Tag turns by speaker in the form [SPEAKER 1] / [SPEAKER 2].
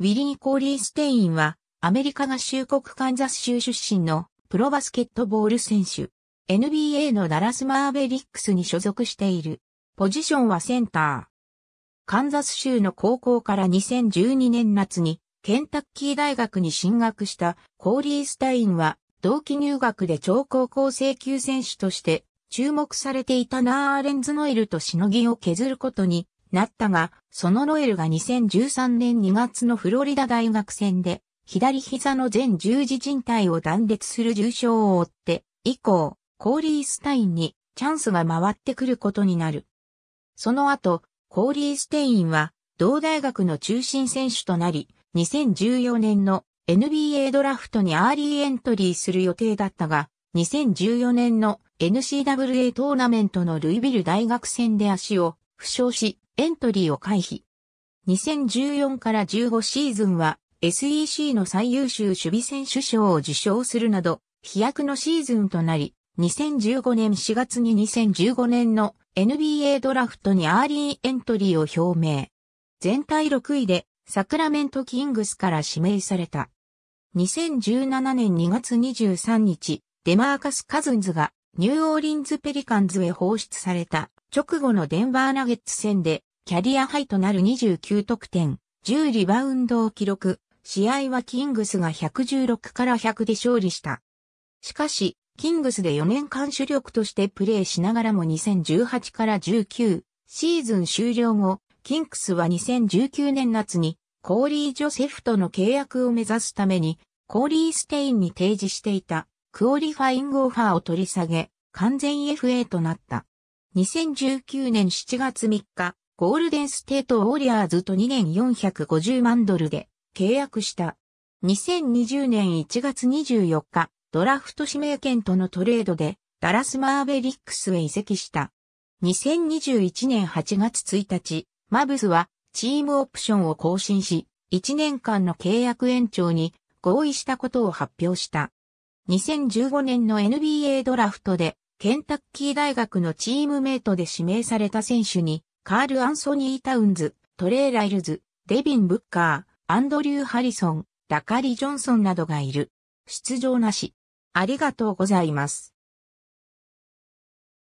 [SPEAKER 1] ウィリー・コーリー・ステインは、アメリカ合衆国カンザス州出身のプロバスケットボール選手。NBA のダラス・マーベリックスに所属している。ポジションはセンター。カンザス州の高校から2012年夏にケンタッキー大学に進学したコーリー・スタインは同期入学で超高校生級選手として注目されていたナーアレンズノイルとしのぎを削ることになったが、そのロエルが2013年2月のフロリダ大学戦で、左膝の全十字靭帯を断裂する重傷を負って、以降、コーリー・スタインにチャンスが回ってくることになる。その後、コーリー・ステインは、同大学の中心選手となり、2014年の NBA ドラフトにアーリーエントリーする予定だったが、2014年の n c w a トーナメントのルイビル大学戦で足を負傷し、エントリーを回避。2014から15シーズンは SEC の最優秀守備選手賞を受賞するなど飛躍のシーズンとなり、2015年4月に2015年の NBA ドラフトにアーリーエントリーを表明。全体6位でサクラメントキングスから指名された。2017年2月23日、デマーカス・カズンズがニューオーリンズ・ペリカンズへ放出された。直後のデンバーナゲッツ戦で、キャリアハイとなる29得点、10リバウンドを記録、試合はキングスが116から100で勝利した。しかし、キングスで4年間主力としてプレーしながらも2018から19シーズン終了後、キングスは2019年夏にコーリー・ジョセフとの契約を目指すためにコーリー・ステインに提示していたクオリファイングオファーを取り下げ完全 FA となった。2019年7月3日、ゴールデンステートウォリアーズと2年450万ドルで契約した。2020年1月24日、ドラフト指名権とのトレードでダラスマーベリックスへ移籍した。2021年8月1日、マブスはチームオプションを更新し、1年間の契約延長に合意したことを発表した。2015年の NBA ドラフトでケンタッキー大学のチームメイトで指名された選手に、カール・アンソニー・タウンズ、トレー・ライルズ、デビン・ブッカー、アンドリュー・ハリソン、ダカリ・ジョンソンなどがいる。出場なし。ありがとうございます。